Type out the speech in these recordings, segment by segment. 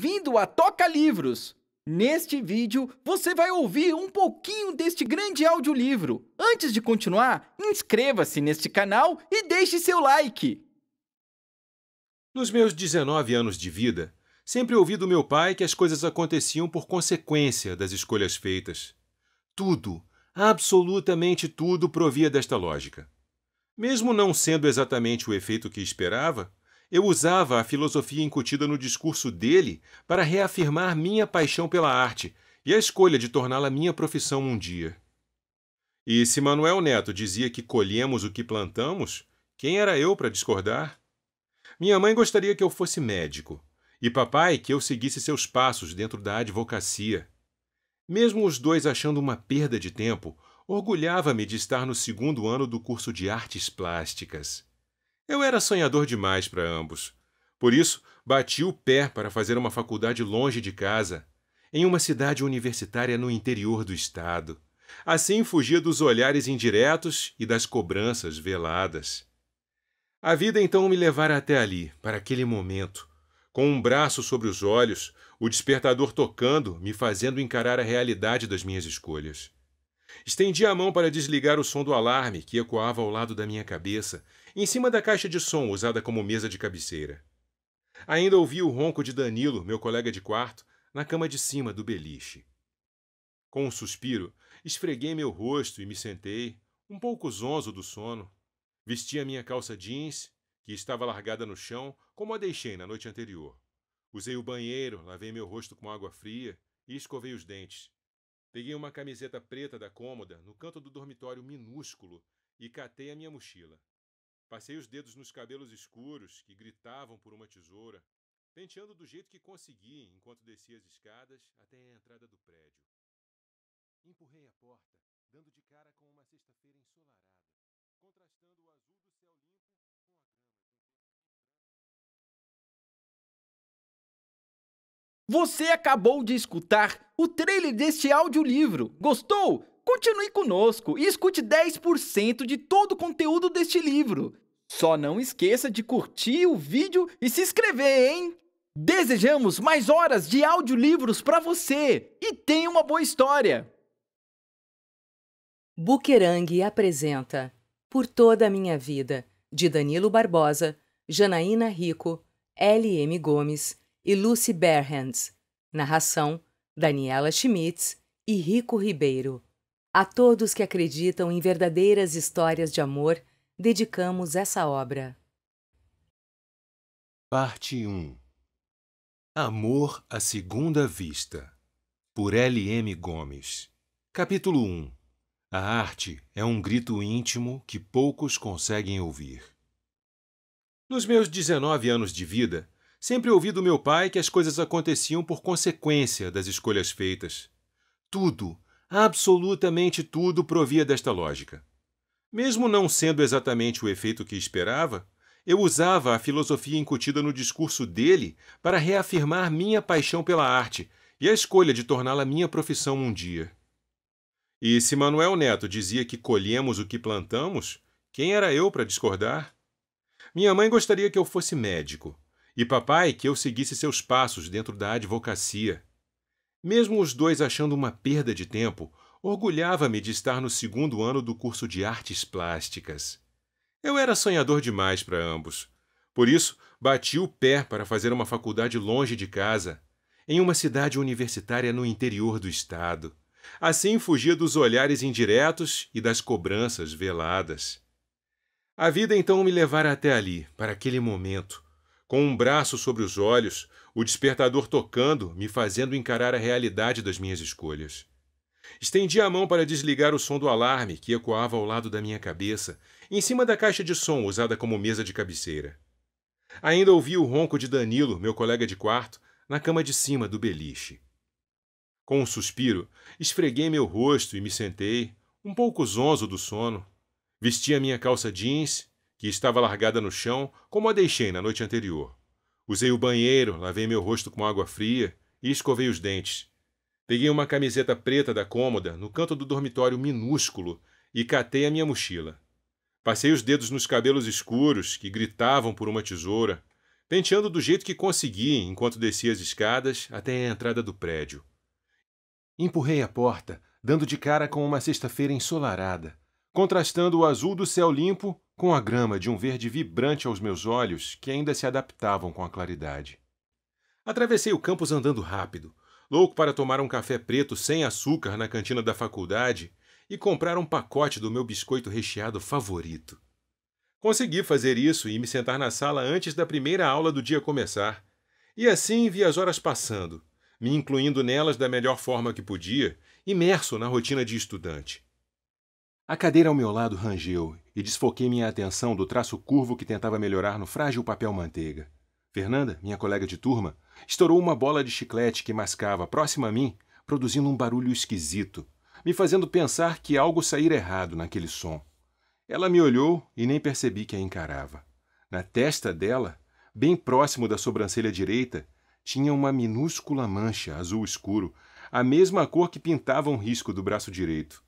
bem-vindo a Toca Livros! Neste vídeo, você vai ouvir um pouquinho deste grande audiolivro. Antes de continuar, inscreva-se neste canal e deixe seu like! Nos meus 19 anos de vida, sempre ouvi do meu pai que as coisas aconteciam por consequência das escolhas feitas. Tudo, absolutamente tudo, provia desta lógica. Mesmo não sendo exatamente o efeito que esperava, eu usava a filosofia incutida no discurso dele para reafirmar minha paixão pela arte e a escolha de torná-la minha profissão um dia. E se Manuel Neto dizia que colhemos o que plantamos, quem era eu para discordar? Minha mãe gostaria que eu fosse médico, e papai que eu seguisse seus passos dentro da advocacia. Mesmo os dois achando uma perda de tempo, orgulhava-me de estar no segundo ano do curso de artes plásticas. Eu era sonhador demais para ambos. Por isso, bati o pé para fazer uma faculdade longe de casa, em uma cidade universitária no interior do estado. Assim fugia dos olhares indiretos e das cobranças veladas. A vida então me levara até ali, para aquele momento. Com um braço sobre os olhos, o despertador tocando, me fazendo encarar a realidade das minhas escolhas. Estendi a mão para desligar o som do alarme que ecoava ao lado da minha cabeça em cima da caixa de som usada como mesa de cabeceira. Ainda ouvi o ronco de Danilo, meu colega de quarto, na cama de cima do beliche. Com um suspiro, esfreguei meu rosto e me sentei, um pouco zonzo do sono. Vesti a minha calça jeans, que estava largada no chão, como a deixei na noite anterior. Usei o banheiro, lavei meu rosto com água fria e escovei os dentes. Peguei uma camiseta preta da cômoda no canto do dormitório minúsculo e catei a minha mochila. Passei os dedos nos cabelos escuros, que gritavam por uma tesoura, penteando do jeito que consegui enquanto descia as escadas até a entrada do prédio. Empurrei a porta, dando de cara com uma sexta-feira ensolarada, contrastando o azul do céu limpo com a grama de um Você acabou de escutar o trailer deste audiolivro. Gostou? Continue conosco e escute 10% de todo o conteúdo deste livro. Só não esqueça de curtir o vídeo e se inscrever, hein? Desejamos mais horas de audiolivros para você e tenha uma boa história! Buquerangue apresenta Por Toda a Minha Vida, de Danilo Barbosa, Janaína Rico, L.M. Gomes e Lucy Berhands. Narração, Daniela Schmitz e Rico Ribeiro. A todos que acreditam em verdadeiras histórias de amor, dedicamos essa obra. Parte 1 Amor à Segunda Vista, por L. M. Gomes. Capítulo 1 A arte é um grito íntimo que poucos conseguem ouvir. Nos meus 19 anos de vida, sempre ouvi do meu pai que as coisas aconteciam por consequência das escolhas feitas. Tudo, Absolutamente tudo provia desta lógica. Mesmo não sendo exatamente o efeito que esperava, eu usava a filosofia incutida no discurso dele para reafirmar minha paixão pela arte e a escolha de torná-la minha profissão um dia. E se Manuel Neto dizia que colhemos o que plantamos, quem era eu para discordar? Minha mãe gostaria que eu fosse médico, e papai que eu seguisse seus passos dentro da advocacia. Mesmo os dois achando uma perda de tempo, orgulhava-me de estar no segundo ano do curso de artes plásticas. Eu era sonhador demais para ambos. Por isso, bati o pé para fazer uma faculdade longe de casa, em uma cidade universitária no interior do estado. Assim fugia dos olhares indiretos e das cobranças veladas. A vida então me levara até ali, para aquele momento, com um braço sobre os olhos, o despertador tocando, me fazendo encarar a realidade das minhas escolhas. Estendi a mão para desligar o som do alarme que ecoava ao lado da minha cabeça, em cima da caixa de som usada como mesa de cabeceira. Ainda ouvi o ronco de Danilo, meu colega de quarto, na cama de cima do beliche. Com um suspiro, esfreguei meu rosto e me sentei, um pouco zonzo do sono. Vesti a minha calça jeans, que estava largada no chão, como a deixei na noite anterior. Usei o banheiro, lavei meu rosto com água fria e escovei os dentes. Peguei uma camiseta preta da cômoda, no canto do dormitório minúsculo, e catei a minha mochila. Passei os dedos nos cabelos escuros, que gritavam por uma tesoura, penteando do jeito que consegui enquanto descia as escadas até a entrada do prédio. Empurrei a porta, dando de cara com uma sexta-feira ensolarada, contrastando o azul do céu limpo com a grama de um verde vibrante aos meus olhos que ainda se adaptavam com a claridade. Atravessei o campus andando rápido, louco para tomar um café preto sem açúcar na cantina da faculdade e comprar um pacote do meu biscoito recheado favorito. Consegui fazer isso e me sentar na sala antes da primeira aula do dia começar. E assim vi as horas passando, me incluindo nelas da melhor forma que podia, imerso na rotina de estudante. A cadeira ao meu lado rangeu e desfoquei minha atenção do traço curvo que tentava melhorar no frágil papel manteiga. Fernanda, minha colega de turma, estourou uma bola de chiclete que mascava próxima a mim, produzindo um barulho esquisito, me fazendo pensar que algo saíra errado naquele som. Ela me olhou e nem percebi que a encarava. Na testa dela, bem próximo da sobrancelha direita, tinha uma minúscula mancha azul escuro, a mesma cor que pintava um risco do braço direito.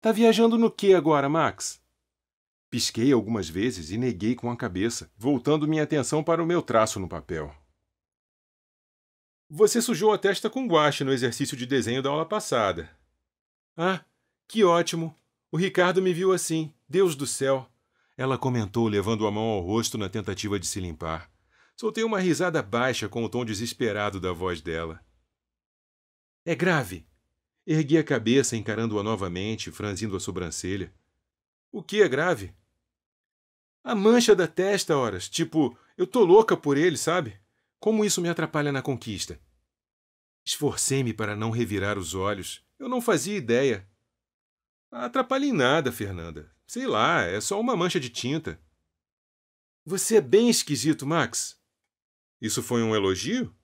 Tá viajando no que agora, Max? Pisquei algumas vezes e neguei com a cabeça, voltando minha atenção para o meu traço no papel. Você sujou a testa com guache no exercício de desenho da aula passada. Ah, que ótimo! O Ricardo me viu assim, Deus do céu! Ela comentou, levando a mão ao rosto na tentativa de se limpar. Soltei uma risada baixa com o tom desesperado da voz dela. É grave, Ergui a cabeça, encarando-a novamente, franzindo a sobrancelha. O que é grave? A mancha da testa, horas. Tipo, eu tô louca por ele, sabe? Como isso me atrapalha na conquista? Esforcei-me para não revirar os olhos. Eu não fazia ideia. Atrapalha em nada, Fernanda. Sei lá, é só uma mancha de tinta. Você é bem esquisito, Max. Isso foi um elogio?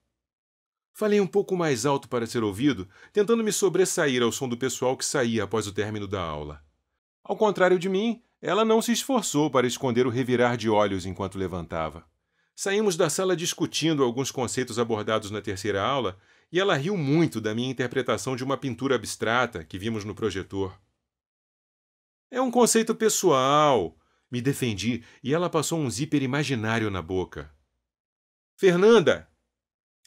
Falei um pouco mais alto para ser ouvido, tentando me sobressair ao som do pessoal que saía após o término da aula. Ao contrário de mim, ela não se esforçou para esconder o revirar de olhos enquanto levantava. Saímos da sala discutindo alguns conceitos abordados na terceira aula e ela riu muito da minha interpretação de uma pintura abstrata que vimos no projetor. É um conceito pessoal, me defendi e ela passou um zíper imaginário na boca. Fernanda,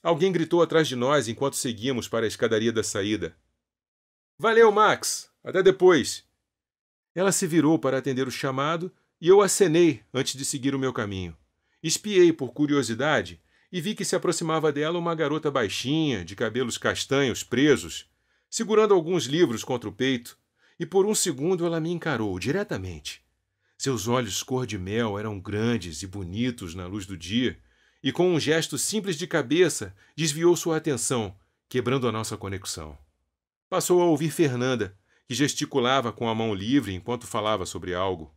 Alguém gritou atrás de nós enquanto seguíamos para a escadaria da saída. Valeu, Max! Até depois! Ela se virou para atender o chamado e eu acenei antes de seguir o meu caminho. Espiei por curiosidade e vi que se aproximava dela uma garota baixinha, de cabelos castanhos presos, segurando alguns livros contra o peito, e por um segundo ela me encarou diretamente. Seus olhos cor de mel eram grandes e bonitos na luz do dia, e com um gesto simples de cabeça desviou sua atenção, quebrando a nossa conexão. Passou a ouvir Fernanda, que gesticulava com a mão livre enquanto falava sobre algo.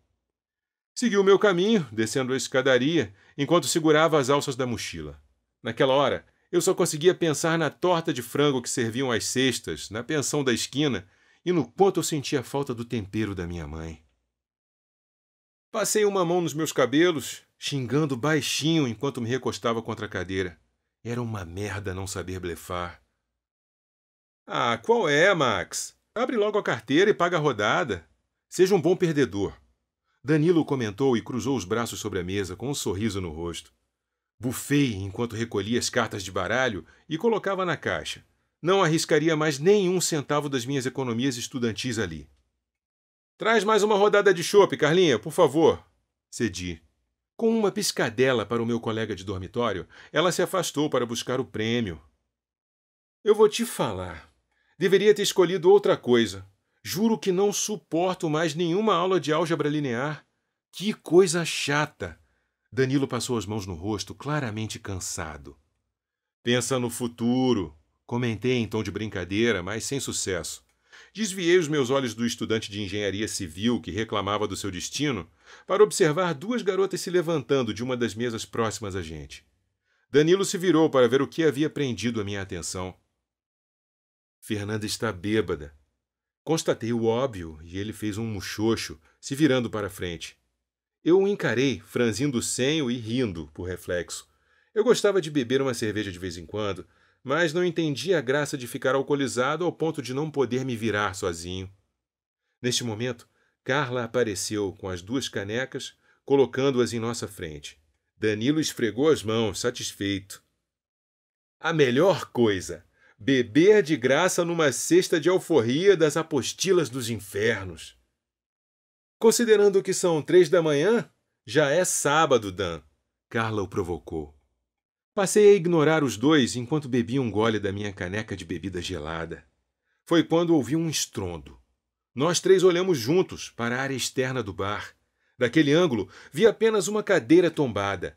Seguiu meu caminho, descendo a escadaria, enquanto segurava as alças da mochila. Naquela hora, eu só conseguia pensar na torta de frango que serviam às cestas, na pensão da esquina e no quanto eu sentia falta do tempero da minha mãe. Passei uma mão nos meus cabelos, xingando baixinho enquanto me recostava contra a cadeira. Era uma merda não saber blefar. Ah, qual é, Max? Abre logo a carteira e paga a rodada. Seja um bom perdedor. Danilo comentou e cruzou os braços sobre a mesa com um sorriso no rosto. Bufei enquanto recolhia as cartas de baralho e colocava na caixa. Não arriscaria mais nenhum centavo das minhas economias estudantis ali. Traz mais uma rodada de chopp, Carlinha, por favor, cedi. Com uma piscadela para o meu colega de dormitório, ela se afastou para buscar o prêmio. Eu vou te falar. Deveria ter escolhido outra coisa. Juro que não suporto mais nenhuma aula de álgebra linear. Que coisa chata! Danilo passou as mãos no rosto, claramente cansado. Pensa no futuro, comentei em tom de brincadeira, mas sem sucesso desviei os meus olhos do estudante de engenharia civil que reclamava do seu destino para observar duas garotas se levantando de uma das mesas próximas a gente. Danilo se virou para ver o que havia prendido a minha atenção. Fernanda está bêbada. Constatei o óbvio e ele fez um muxoxo, se virando para frente. Eu o encarei, franzindo o senho e rindo, por reflexo. Eu gostava de beber uma cerveja de vez em quando, mas não entendi a graça de ficar alcoolizado ao ponto de não poder me virar sozinho. Neste momento, Carla apareceu com as duas canecas, colocando-as em nossa frente. Danilo esfregou as mãos, satisfeito. A melhor coisa! Beber de graça numa cesta de alforria das apostilas dos infernos. Considerando que são três da manhã, já é sábado, Dan. Carla o provocou. Passei a ignorar os dois enquanto bebia um gole da minha caneca de bebida gelada. Foi quando ouvi um estrondo. Nós três olhamos juntos para a área externa do bar. Daquele ângulo, vi apenas uma cadeira tombada.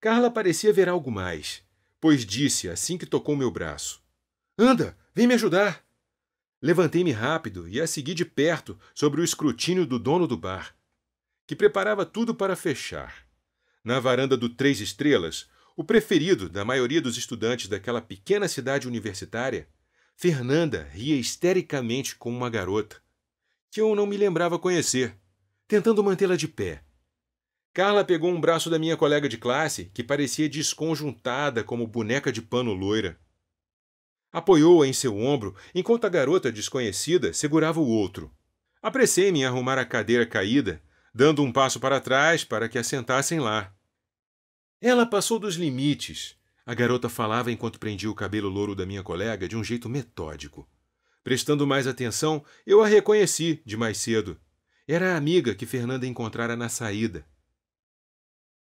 Carla parecia ver algo mais, pois disse assim que tocou meu braço: Anda, vem me ajudar! Levantei-me rápido e a segui de perto sobre o escrutínio do dono do bar, que preparava tudo para fechar. Na varanda do Três Estrelas, o preferido da maioria dos estudantes daquela pequena cidade universitária, Fernanda ria histericamente como uma garota, que eu não me lembrava conhecer, tentando mantê-la de pé. Carla pegou um braço da minha colega de classe, que parecia desconjuntada como boneca de pano loira. Apoiou-a em seu ombro, enquanto a garota desconhecida segurava o outro. Apressei-me em arrumar a cadeira caída, dando um passo para trás para que a sentassem lá. Ela passou dos limites. A garota falava enquanto prendia o cabelo louro da minha colega de um jeito metódico. Prestando mais atenção, eu a reconheci de mais cedo. Era a amiga que Fernanda encontrara na saída.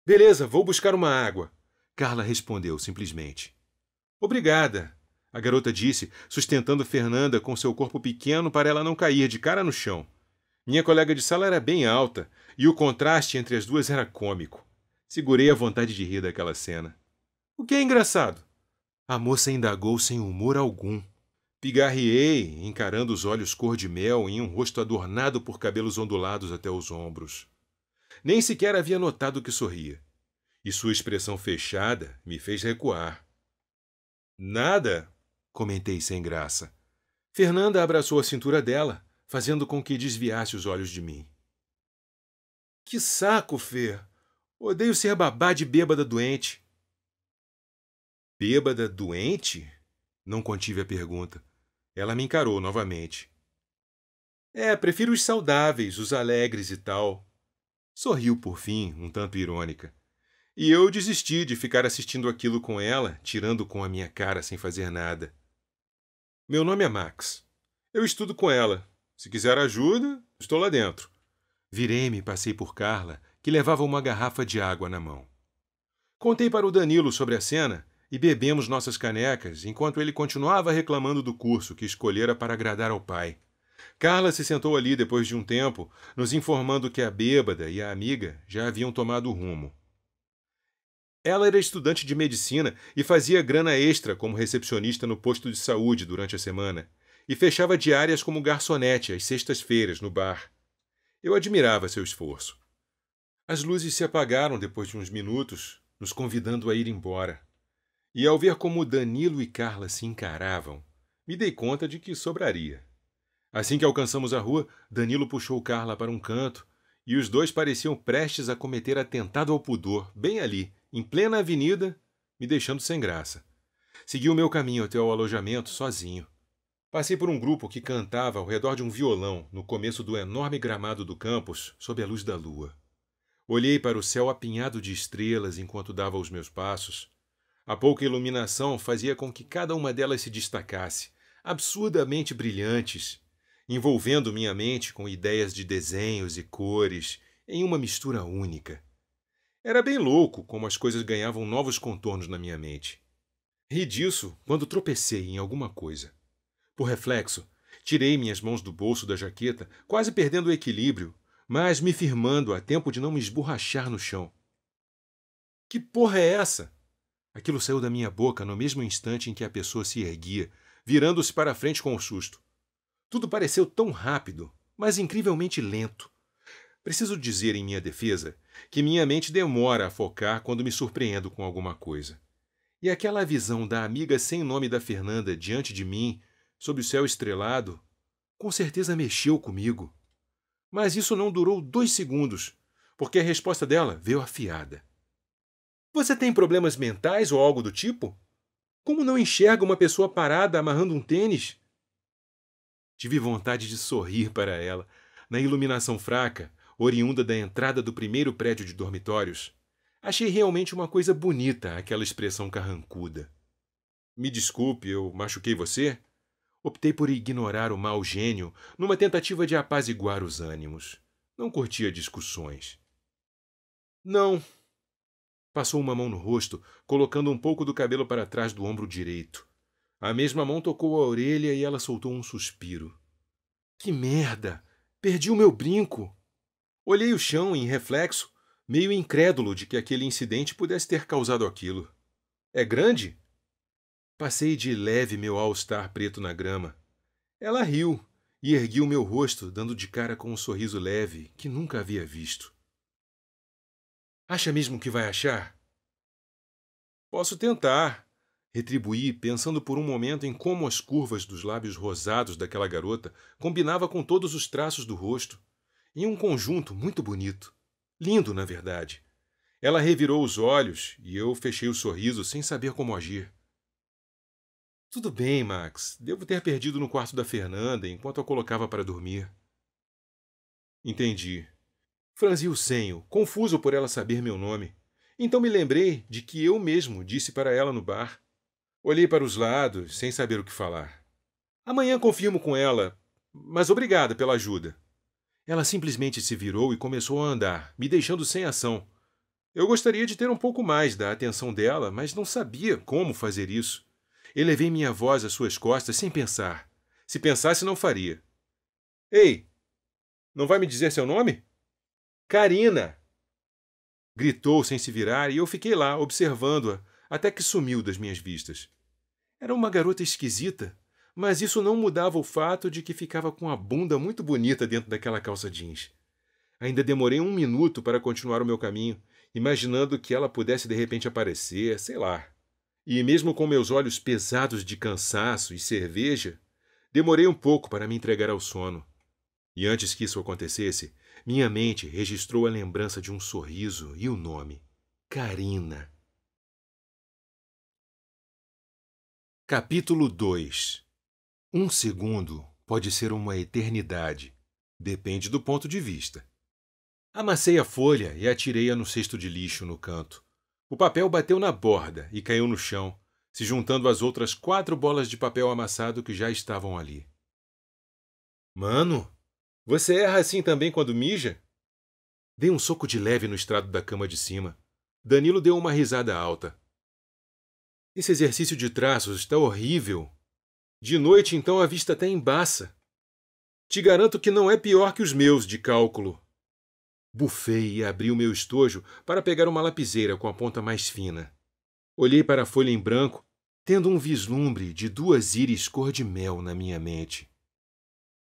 Beleza, vou buscar uma água. Carla respondeu simplesmente. Obrigada, a garota disse, sustentando Fernanda com seu corpo pequeno para ela não cair de cara no chão. Minha colega de sala era bem alta, e o contraste entre as duas era cômico. Segurei a vontade de rir daquela cena. O que é engraçado? A moça indagou sem humor algum. Pigarriei, encarando os olhos cor-de-mel em um rosto adornado por cabelos ondulados até os ombros. Nem sequer havia notado que sorria, e sua expressão fechada me fez recuar. Nada, comentei sem graça. Fernanda abraçou a cintura dela, fazendo com que desviasse os olhos de mim. Que saco, Fer! Odeio ser babá de bêbada doente. Bêbada doente? Não contive a pergunta. Ela me encarou novamente. É, prefiro os saudáveis, os alegres e tal. Sorriu por fim, um tanto irônica. E eu desisti de ficar assistindo aquilo com ela, tirando com a minha cara sem fazer nada. Meu nome é Max. Eu estudo com ela. Se quiser ajuda, estou lá dentro. Virei-me, passei por Carla que levava uma garrafa de água na mão. Contei para o Danilo sobre a cena e bebemos nossas canecas enquanto ele continuava reclamando do curso que escolhera para agradar ao pai. Carla se sentou ali depois de um tempo, nos informando que a bêbada e a amiga já haviam tomado rumo. Ela era estudante de medicina e fazia grana extra como recepcionista no posto de saúde durante a semana, e fechava diárias como garçonete às sextas-feiras no bar. Eu admirava seu esforço. As luzes se apagaram depois de uns minutos, nos convidando a ir embora. E ao ver como Danilo e Carla se encaravam, me dei conta de que sobraria. Assim que alcançamos a rua, Danilo puxou Carla para um canto e os dois pareciam prestes a cometer atentado ao pudor, bem ali, em plena avenida, me deixando sem graça. Segui o meu caminho até o alojamento sozinho. Passei por um grupo que cantava ao redor de um violão no começo do enorme gramado do campus, sob a luz da lua. Olhei para o céu apinhado de estrelas enquanto dava os meus passos. A pouca iluminação fazia com que cada uma delas se destacasse, absurdamente brilhantes, envolvendo minha mente com ideias de desenhos e cores em uma mistura única. Era bem louco como as coisas ganhavam novos contornos na minha mente. Ri disso quando tropecei em alguma coisa. Por reflexo, tirei minhas mãos do bolso da jaqueta, quase perdendo o equilíbrio, mas me firmando a tempo de não me esborrachar no chão. Que porra é essa? Aquilo saiu da minha boca no mesmo instante em que a pessoa se erguia, virando-se para a frente com o susto. Tudo pareceu tão rápido, mas incrivelmente lento. Preciso dizer em minha defesa que minha mente demora a focar quando me surpreendo com alguma coisa. E aquela visão da amiga sem nome da Fernanda diante de mim, sob o céu estrelado, com certeza mexeu comigo. Mas isso não durou dois segundos, porque a resposta dela veio afiada. Você tem problemas mentais ou algo do tipo? Como não enxerga uma pessoa parada amarrando um tênis? Tive vontade de sorrir para ela. Na iluminação fraca, oriunda da entrada do primeiro prédio de dormitórios, achei realmente uma coisa bonita aquela expressão carrancuda. Me desculpe, eu machuquei você? Optei por ignorar o mau gênio numa tentativa de apaziguar os ânimos. Não curtia discussões. Não. Passou uma mão no rosto, colocando um pouco do cabelo para trás do ombro direito. A mesma mão tocou a orelha e ela soltou um suspiro. Que merda! Perdi o meu brinco! Olhei o chão em reflexo, meio incrédulo de que aquele incidente pudesse ter causado aquilo. É grande? Passei de leve meu all-star preto na grama. Ela riu e erguiu meu rosto, dando de cara com um sorriso leve que nunca havia visto. Acha mesmo que vai achar? Posso tentar, retribuí, pensando por um momento em como as curvas dos lábios rosados daquela garota combinava com todos os traços do rosto, em um conjunto muito bonito. Lindo, na verdade. Ela revirou os olhos e eu fechei o sorriso sem saber como agir. Tudo bem, Max. Devo ter perdido no quarto da Fernanda enquanto a colocava para dormir. Entendi. Franzi o senho, confuso por ela saber meu nome. Então me lembrei de que eu mesmo disse para ela no bar. Olhei para os lados, sem saber o que falar. Amanhã confirmo com ela, mas obrigada pela ajuda. Ela simplesmente se virou e começou a andar, me deixando sem ação. Eu gostaria de ter um pouco mais da atenção dela, mas não sabia como fazer isso. Elevei minha voz às suas costas sem pensar. Se pensasse, não faria. Ei! Não vai me dizer seu nome? Karina Gritou sem se virar e eu fiquei lá, observando-a, até que sumiu das minhas vistas. Era uma garota esquisita, mas isso não mudava o fato de que ficava com a bunda muito bonita dentro daquela calça jeans. Ainda demorei um minuto para continuar o meu caminho, imaginando que ela pudesse de repente aparecer, sei lá, e mesmo com meus olhos pesados de cansaço e cerveja, demorei um pouco para me entregar ao sono. E antes que isso acontecesse, minha mente registrou a lembrança de um sorriso e o nome: Karina. Capítulo 2 Um segundo pode ser uma eternidade. Depende do ponto de vista. Amassei a folha e atirei-a no cesto de lixo no canto. O papel bateu na borda e caiu no chão, se juntando às outras quatro bolas de papel amassado que já estavam ali. Mano, você erra assim também quando mija? Dei um soco de leve no estrado da cama de cima. Danilo deu uma risada alta. Esse exercício de traços está horrível. De noite, então, a vista até embaça. Te garanto que não é pior que os meus de cálculo. Bufei e abri o meu estojo para pegar uma lapiseira com a ponta mais fina. Olhei para a folha em branco, tendo um vislumbre de duas íris cor de mel na minha mente.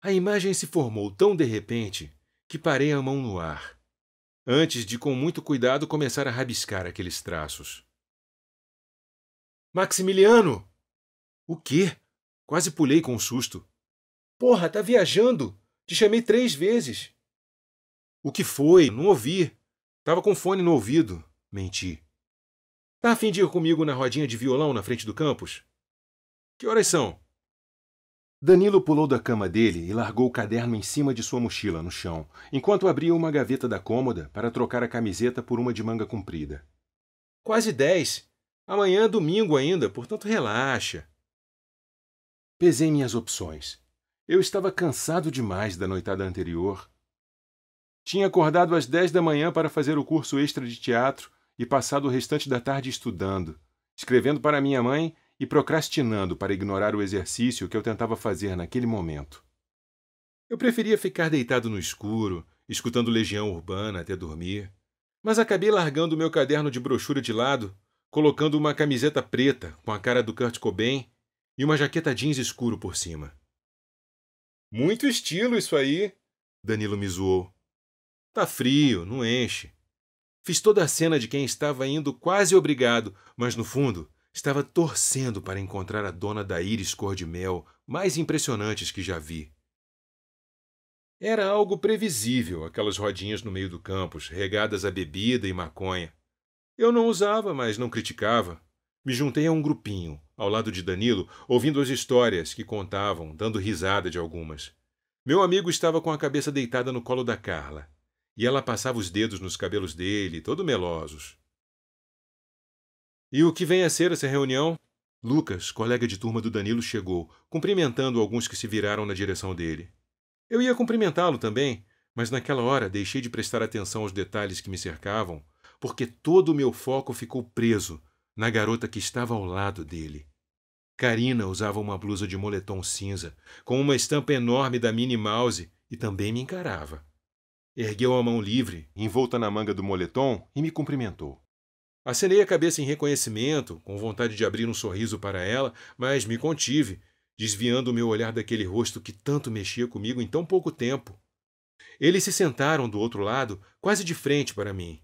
A imagem se formou tão de repente que parei a mão no ar, antes de com muito cuidado começar a rabiscar aqueles traços. Maximiliano! O quê? Quase pulei com susto. Porra, tá viajando! Te chamei três vezes. O que foi? Não ouvi. Tava com fone no ouvido. Menti. Tá afim de ir comigo na rodinha de violão na frente do campus? Que horas são? Danilo pulou da cama dele e largou o caderno em cima de sua mochila, no chão, enquanto abria uma gaveta da cômoda para trocar a camiseta por uma de manga comprida. Quase dez. Amanhã é domingo ainda, portanto relaxa. Pesei minhas opções. Eu estava cansado demais da noitada anterior tinha acordado às dez da manhã para fazer o curso extra de teatro e passado o restante da tarde estudando, escrevendo para minha mãe e procrastinando para ignorar o exercício que eu tentava fazer naquele momento. Eu preferia ficar deitado no escuro, escutando Legião Urbana até dormir, mas acabei largando meu caderno de brochura de lado, colocando uma camiseta preta com a cara do Kurt Cobain e uma jaqueta jeans escuro por cima. Muito estilo isso aí, Danilo me zoou. Tá frio, não enche. Fiz toda a cena de quem estava indo quase obrigado, mas no fundo estava torcendo para encontrar a dona da íris cor-de-mel mais impressionantes que já vi. Era algo previsível aquelas rodinhas no meio do campus, regadas a bebida e maconha. Eu não usava, mas não criticava. Me juntei a um grupinho, ao lado de Danilo, ouvindo as histórias que contavam, dando risada de algumas. Meu amigo estava com a cabeça deitada no colo da Carla e ela passava os dedos nos cabelos dele, todo melosos. E o que vem a ser essa reunião? Lucas, colega de turma do Danilo, chegou, cumprimentando alguns que se viraram na direção dele. Eu ia cumprimentá-lo também, mas naquela hora deixei de prestar atenção aos detalhes que me cercavam, porque todo o meu foco ficou preso na garota que estava ao lado dele. Karina usava uma blusa de moletom cinza, com uma estampa enorme da Minnie Mouse, e também me encarava. Ergueu a mão livre, envolta na manga do moletom, e me cumprimentou. Acenei a cabeça em reconhecimento, com vontade de abrir um sorriso para ela, mas me contive, desviando o meu olhar daquele rosto que tanto mexia comigo em tão pouco tempo. Eles se sentaram do outro lado, quase de frente para mim.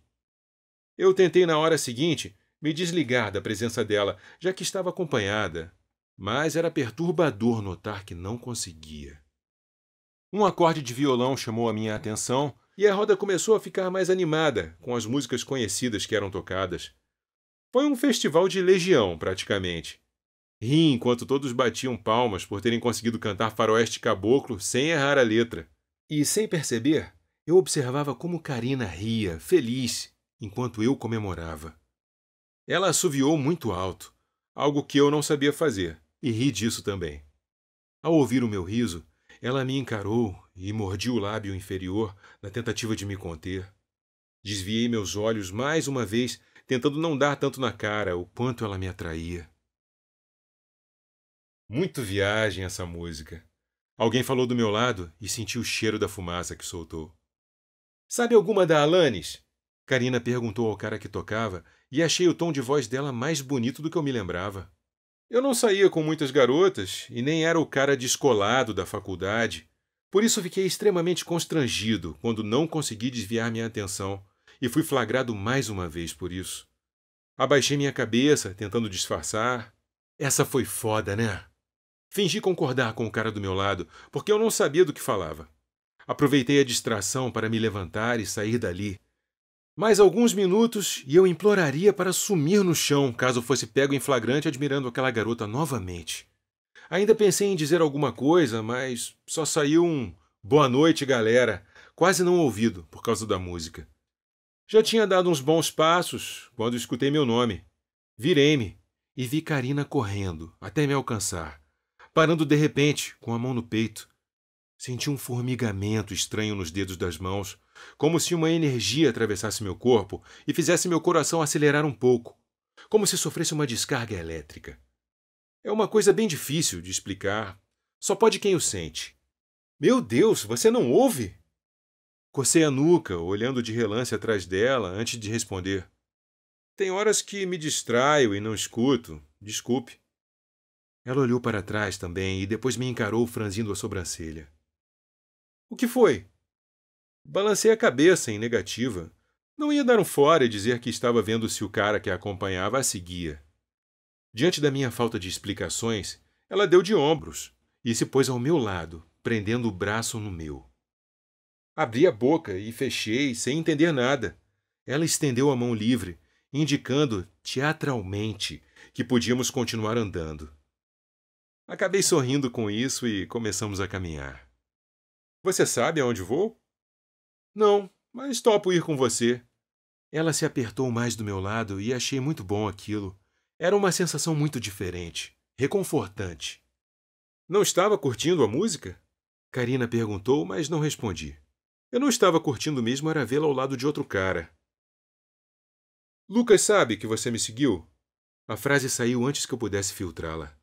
Eu tentei na hora seguinte me desligar da presença dela, já que estava acompanhada, mas era perturbador notar que não conseguia. Um acorde de violão chamou a minha atenção e a roda começou a ficar mais animada com as músicas conhecidas que eram tocadas. Foi um festival de legião, praticamente. Ri enquanto todos batiam palmas por terem conseguido cantar faroeste caboclo sem errar a letra. E, sem perceber, eu observava como Karina ria, feliz, enquanto eu comemorava. Ela assoviou muito alto, algo que eu não sabia fazer, e ri disso também. Ao ouvir o meu riso, ela me encarou e mordi o lábio inferior na tentativa de me conter. Desviei meus olhos mais uma vez, tentando não dar tanto na cara o quanto ela me atraía. Muito viagem essa música. Alguém falou do meu lado e senti o cheiro da fumaça que soltou. Sabe alguma da Alanis? Karina perguntou ao cara que tocava e achei o tom de voz dela mais bonito do que eu me lembrava. Eu não saía com muitas garotas e nem era o cara descolado da faculdade, por isso fiquei extremamente constrangido quando não consegui desviar minha atenção e fui flagrado mais uma vez por isso. Abaixei minha cabeça, tentando disfarçar. Essa foi foda, né? Fingi concordar com o cara do meu lado, porque eu não sabia do que falava. Aproveitei a distração para me levantar e sair dali, mais alguns minutos e eu imploraria para sumir no chão caso fosse pego em flagrante admirando aquela garota novamente. Ainda pensei em dizer alguma coisa, mas só saiu um boa noite, galera, quase não ouvido por causa da música. Já tinha dado uns bons passos quando escutei meu nome. Virei-me e vi Karina correndo até me alcançar, parando de repente com a mão no peito. Senti um formigamento estranho nos dedos das mãos como se uma energia atravessasse meu corpo e fizesse meu coração acelerar um pouco, como se sofresse uma descarga elétrica. É uma coisa bem difícil de explicar, só pode quem o sente. Meu Deus, você não ouve? Cocei a nuca, olhando de relance atrás dela antes de responder. Tem horas que me distraio e não escuto, desculpe. Ela olhou para trás também e depois me encarou franzindo a sobrancelha. O que foi? Balancei a cabeça em negativa. Não ia dar um fora e dizer que estava vendo se o cara que a acompanhava a seguia. Diante da minha falta de explicações, ela deu de ombros e se pôs ao meu lado, prendendo o braço no meu. Abri a boca e fechei, sem entender nada. Ela estendeu a mão livre, indicando teatralmente que podíamos continuar andando. Acabei sorrindo com isso e começamos a caminhar. Você sabe aonde vou? Não, mas topo ir com você. Ela se apertou mais do meu lado e achei muito bom aquilo. Era uma sensação muito diferente, reconfortante. Não estava curtindo a música? Karina perguntou, mas não respondi. Eu não estava curtindo mesmo era vê-la ao lado de outro cara. Lucas sabe que você me seguiu? A frase saiu antes que eu pudesse filtrá-la.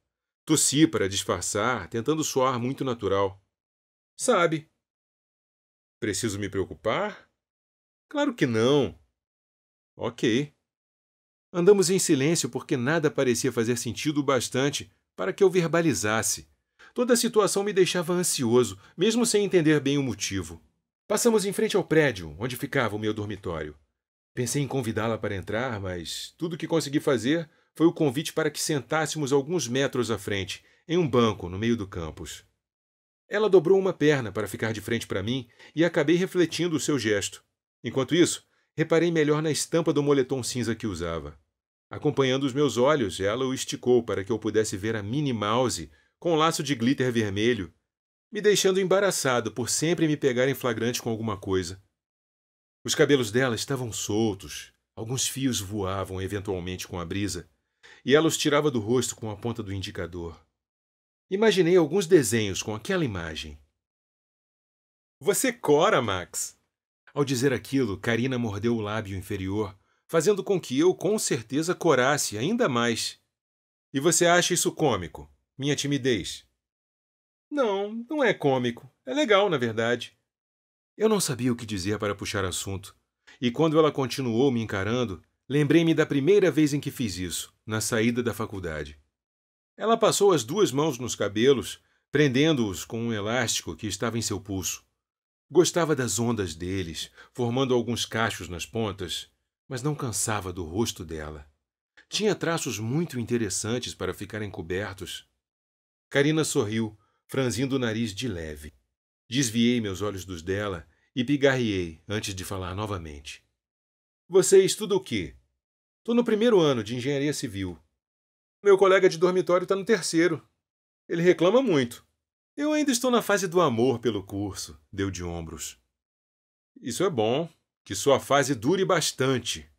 Tossi para disfarçar, tentando soar muito natural. Sabe, Preciso me preocupar? Claro que não. Ok. Andamos em silêncio porque nada parecia fazer sentido o bastante para que eu verbalizasse. Toda a situação me deixava ansioso, mesmo sem entender bem o motivo. Passamos em frente ao prédio onde ficava o meu dormitório. Pensei em convidá-la para entrar, mas tudo o que consegui fazer foi o convite para que sentássemos alguns metros à frente, em um banco no meio do campus. Ela dobrou uma perna para ficar de frente para mim e acabei refletindo o seu gesto. Enquanto isso, reparei melhor na estampa do moletom cinza que usava. Acompanhando os meus olhos, ela o esticou para que eu pudesse ver a Minnie Mouse com um laço de glitter vermelho, me deixando embaraçado por sempre me pegar em flagrante com alguma coisa. Os cabelos dela estavam soltos, alguns fios voavam eventualmente com a brisa, e ela os tirava do rosto com a ponta do indicador. Imaginei alguns desenhos com aquela imagem. Você cora, Max! Ao dizer aquilo, Karina mordeu o lábio inferior, fazendo com que eu com certeza corasse ainda mais. E você acha isso cômico? Minha timidez? Não, não é cômico. É legal, na verdade. Eu não sabia o que dizer para puxar assunto, e quando ela continuou me encarando, lembrei-me da primeira vez em que fiz isso, na saída da faculdade. Ela passou as duas mãos nos cabelos, prendendo-os com um elástico que estava em seu pulso. Gostava das ondas deles, formando alguns cachos nas pontas, mas não cansava do rosto dela. Tinha traços muito interessantes para ficarem cobertos. Karina sorriu, franzindo o nariz de leve. Desviei meus olhos dos dela e pigarriei antes de falar novamente. Você estuda o quê? Estou no primeiro ano de engenharia civil. Meu colega de dormitório está no terceiro. Ele reclama muito. Eu ainda estou na fase do amor pelo curso, deu de ombros. Isso é bom, que sua fase dure bastante.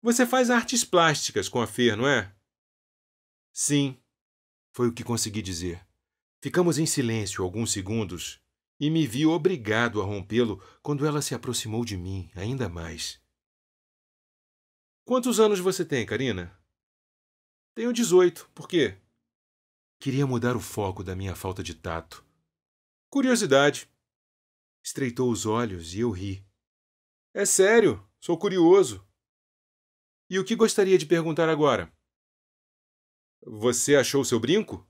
Você faz artes plásticas com a Fer, não é? Sim, foi o que consegui dizer. Ficamos em silêncio alguns segundos e me vi obrigado a rompê-lo quando ela se aproximou de mim ainda mais. Quantos anos você tem, Karina? Tenho 18. Por quê? Queria mudar o foco da minha falta de tato. Curiosidade. Estreitou os olhos e eu ri. É sério, sou curioso. E o que gostaria de perguntar agora? Você achou seu brinco?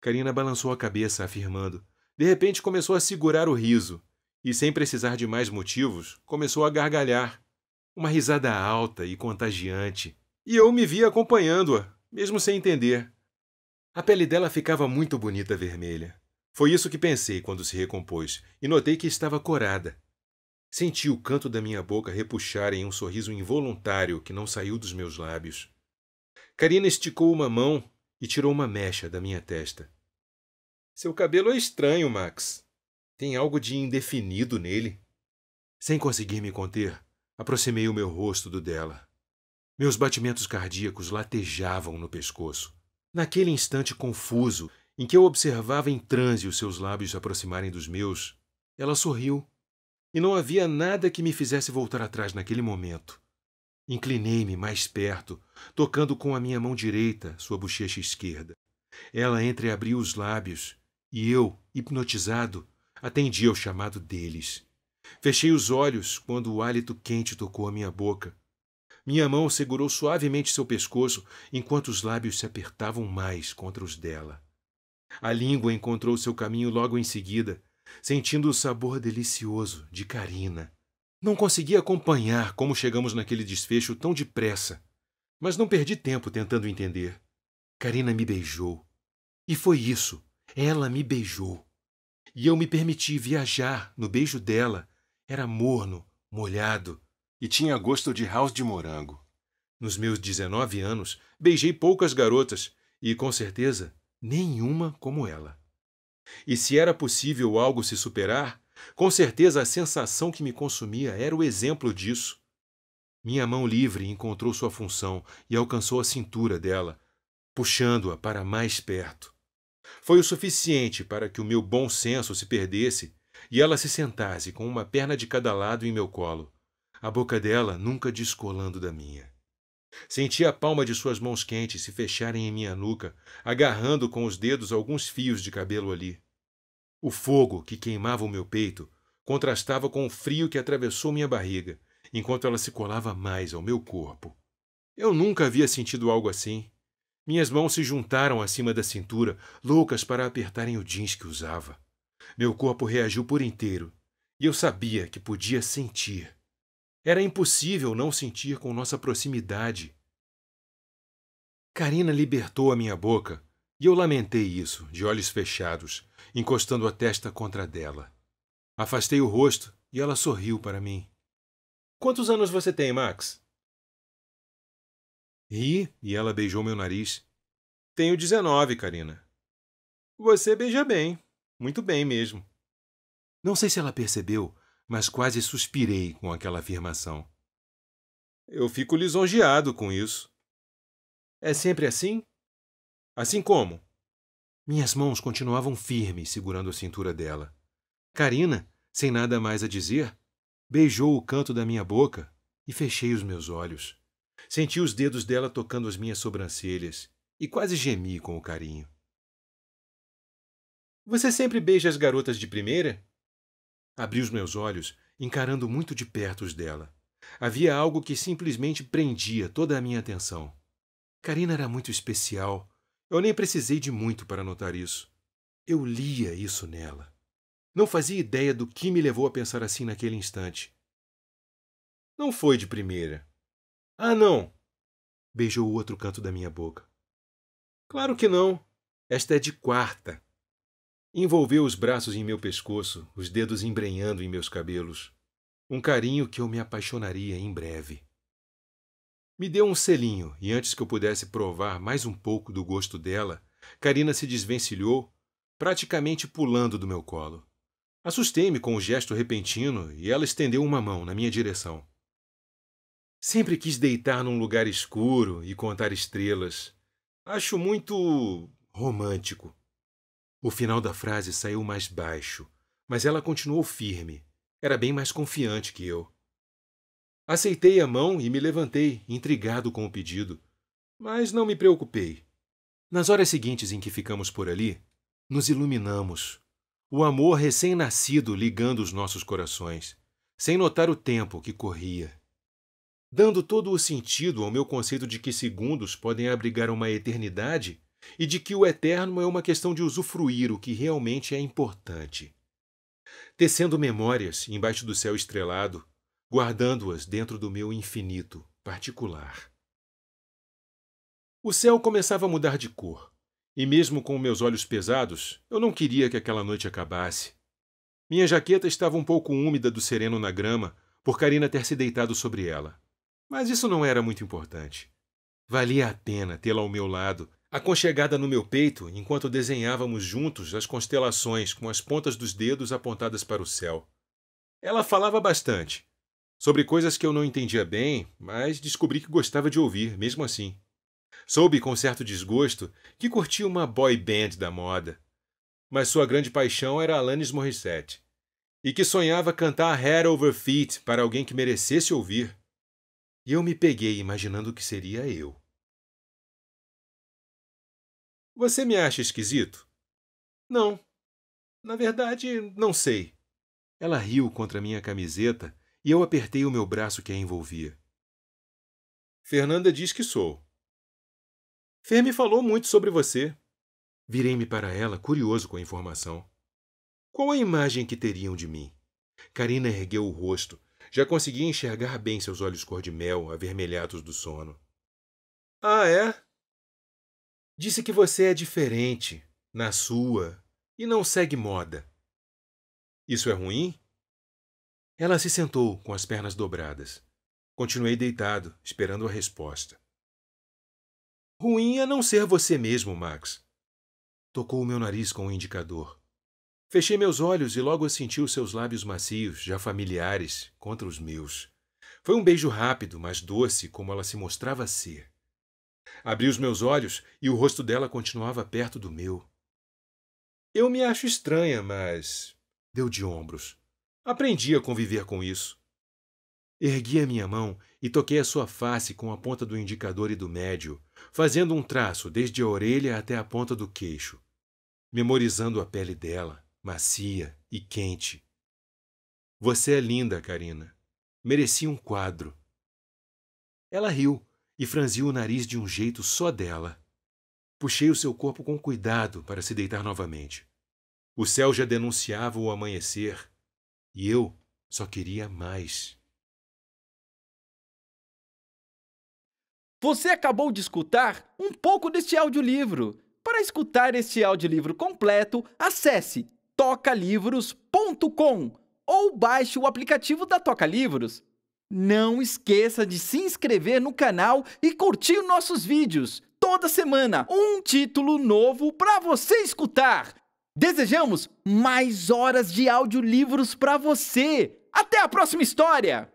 Karina balançou a cabeça, afirmando. De repente começou a segurar o riso e, sem precisar de mais motivos, começou a gargalhar. Uma risada alta e contagiante e eu me via acompanhando-a, mesmo sem entender. A pele dela ficava muito bonita vermelha. Foi isso que pensei quando se recompôs, e notei que estava corada. Senti o canto da minha boca repuxar em um sorriso involuntário que não saiu dos meus lábios. Karina esticou uma mão e tirou uma mecha da minha testa. Seu cabelo é estranho, Max. Tem algo de indefinido nele. Sem conseguir me conter, aproximei o meu rosto do dela. Meus batimentos cardíacos latejavam no pescoço. Naquele instante confuso em que eu observava em transe os seus lábios se aproximarem dos meus, ela sorriu, e não havia nada que me fizesse voltar atrás naquele momento. Inclinei-me mais perto, tocando com a minha mão direita sua bochecha esquerda. Ela entreabriu os lábios e eu, hipnotizado, atendi ao chamado deles. Fechei os olhos quando o hálito quente tocou a minha boca minha mão segurou suavemente seu pescoço, enquanto os lábios se apertavam mais contra os dela. A língua encontrou seu caminho logo em seguida, sentindo o sabor delicioso de carina. Não consegui acompanhar como chegamos naquele desfecho tão depressa, mas não perdi tempo tentando entender. Carina me beijou. E foi isso. Ela me beijou. E eu me permiti viajar no beijo dela. Era morno, molhado, e tinha gosto de house de morango. Nos meus 19 anos, beijei poucas garotas e, com certeza, nenhuma como ela. E se era possível algo se superar, com certeza a sensação que me consumia era o exemplo disso. Minha mão livre encontrou sua função e alcançou a cintura dela, puxando-a para mais perto. Foi o suficiente para que o meu bom senso se perdesse e ela se sentasse com uma perna de cada lado em meu colo a boca dela nunca descolando da minha. Senti a palma de suas mãos quentes se fecharem em minha nuca, agarrando com os dedos alguns fios de cabelo ali. O fogo que queimava o meu peito contrastava com o frio que atravessou minha barriga, enquanto ela se colava mais ao meu corpo. Eu nunca havia sentido algo assim. Minhas mãos se juntaram acima da cintura, loucas para apertarem o jeans que usava. Meu corpo reagiu por inteiro, e eu sabia que podia sentir era impossível não sentir com nossa proximidade. Karina libertou a minha boca e eu lamentei isso, de olhos fechados, encostando a testa contra a dela. Afastei o rosto e ela sorriu para mim. Quantos anos você tem, Max? Ri e ela beijou meu nariz. Tenho dezenove, Karina. Você beija bem. Muito bem mesmo. Não sei se ela percebeu, mas quase suspirei com aquela afirmação. Eu fico lisonjeado com isso. É sempre assim? Assim como? Minhas mãos continuavam firmes, segurando a cintura dela. Karina, sem nada mais a dizer, beijou o canto da minha boca e fechei os meus olhos. Senti os dedos dela tocando as minhas sobrancelhas e quase gemi com o carinho. Você sempre beija as garotas de primeira? Abri os meus olhos, encarando muito de perto os dela. Havia algo que simplesmente prendia toda a minha atenção. Karina era muito especial. Eu nem precisei de muito para notar isso. Eu lia isso nela. Não fazia ideia do que me levou a pensar assim naquele instante. Não foi de primeira. Ah, não! Beijou o outro canto da minha boca. Claro que não. Esta é de quarta. Envolveu os braços em meu pescoço, os dedos embrenhando em meus cabelos. Um carinho que eu me apaixonaria em breve. Me deu um selinho, e antes que eu pudesse provar mais um pouco do gosto dela, Karina se desvencilhou, praticamente pulando do meu colo. Assustei-me com o um gesto repentino e ela estendeu uma mão na minha direção. Sempre quis deitar num lugar escuro e contar estrelas. Acho muito romântico. O final da frase saiu mais baixo, mas ela continuou firme. Era bem mais confiante que eu. Aceitei a mão e me levantei, intrigado com o pedido. Mas não me preocupei. Nas horas seguintes em que ficamos por ali, nos iluminamos. O amor recém-nascido ligando os nossos corações, sem notar o tempo que corria. Dando todo o sentido ao meu conceito de que segundos podem abrigar uma eternidade, e de que o eterno é uma questão de usufruir o que realmente é importante. Tecendo memórias embaixo do céu estrelado, guardando-as dentro do meu infinito particular. O céu começava a mudar de cor, e mesmo com meus olhos pesados, eu não queria que aquela noite acabasse. Minha jaqueta estava um pouco úmida do sereno na grama, por Karina ter se deitado sobre ela. Mas isso não era muito importante. Valia a pena tê-la ao meu lado Aconchegada no meu peito, enquanto desenhávamos juntos as constelações com as pontas dos dedos apontadas para o céu. Ela falava bastante, sobre coisas que eu não entendia bem, mas descobri que gostava de ouvir, mesmo assim. Soube com certo desgosto que curtia uma boy band da moda, mas sua grande paixão era Alanis Morissette, e que sonhava cantar Head Over Feet para alguém que merecesse ouvir. E eu me peguei imaginando que seria eu. Você me acha esquisito? Não. Na verdade, não sei. Ela riu contra minha camiseta e eu apertei o meu braço que a envolvia. Fernanda diz que sou. Fer me falou muito sobre você. Virei-me para ela, curioso com a informação. Qual a imagem que teriam de mim? Karina ergueu o rosto. Já conseguia enxergar bem seus olhos cor-de-mel, avermelhados do sono. Ah, é? Disse que você é diferente, na sua, e não segue moda. Isso é ruim? Ela se sentou com as pernas dobradas. Continuei deitado, esperando a resposta. Ruim é não ser você mesmo, Max. Tocou o meu nariz com o um indicador. Fechei meus olhos e logo senti os seus lábios macios, já familiares, contra os meus. Foi um beijo rápido, mas doce, como ela se mostrava ser. Abri os meus olhos e o rosto dela continuava perto do meu. Eu me acho estranha, mas. Deu de ombros. Aprendi a conviver com isso. Ergui a minha mão e toquei a sua face com a ponta do indicador e do médio, fazendo um traço desde a orelha até a ponta do queixo, memorizando a pele dela, macia e quente. Você é linda, Karina. Merecia um quadro. Ela riu, e franziu o nariz de um jeito só dela. Puxei o seu corpo com cuidado para se deitar novamente. O céu já denunciava o amanhecer e eu só queria mais. Você acabou de escutar um pouco deste audiolivro. Para escutar este audiolivro completo, acesse tocalivros.com ou baixe o aplicativo da Toca Livros. Não esqueça de se inscrever no canal e curtir nossos vídeos. Toda semana, um título novo para você escutar. Desejamos mais horas de audiolivros para você. Até a próxima história!